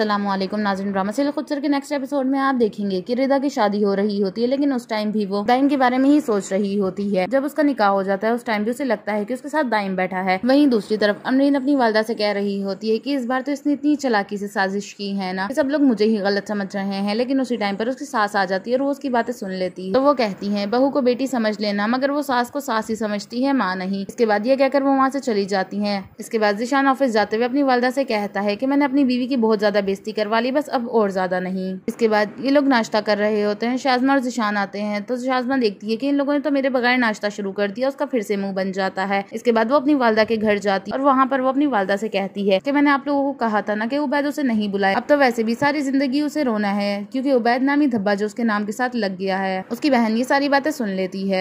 असलम नाजिन drama सिल खुदसर के next episode में आप देखेंगे कि रिदा की शादी हो रही होती है लेकिन उस टाइम भी वो दाइम के बारे में ही सोच रही होती है जब उसका निकाह हो जाता है उस टाइम भी उसे लगता है कि उसके साथ दाइम बैठा है वहीं दूसरी तरफ अमरीन अपनी वालदा से कह रही होती है कि इस बार तो इसने इतनी चलाकी से साजिश की है ना सब लोग मुझे ही गलत समझ रहे हैं लेकिन उसी टाइम पर उसकी सास आ जाती है और वो उसकी बातें सुन लेती है तो वो कहती है बहू को बेटी समझ लेना मगर वो सास को सास ही समझती है माँ नहीं इसके बाद ये कहकर वो वहाँ से चली जाती है इसके बाद जिशान ऑफिस जाते हुए अपनी वालदा से कहता है की मैंने अपनी बीवी की बहुत ज्यादा बेजती करवा ली बस अब और ज़्यादा नहीं इसके बाद ये लोग नाश्ता कर रहे होते हैं शाजमा और जिशान आते हैं तो शाजमा देखती है कि इन लोगों ने तो मेरे बगैर नाश्ता शुरू कर दिया उसका फिर से मुंह बन जाता है इसके बाद वो अपनी वालदा के घर जाती और वहाँ पर वो अपनी वालदा से कहती है कि मैंने आप लोगों को कहा था ना कि उबैद उसे नहीं बुलाया अब तो वैसे भी सारी जिंदगी उसे रोना है क्योंकि उबैद नामी धब्बा जो उसके नाम के साथ लग गया है उसकी बहन ये सारी बातें सुन लेती है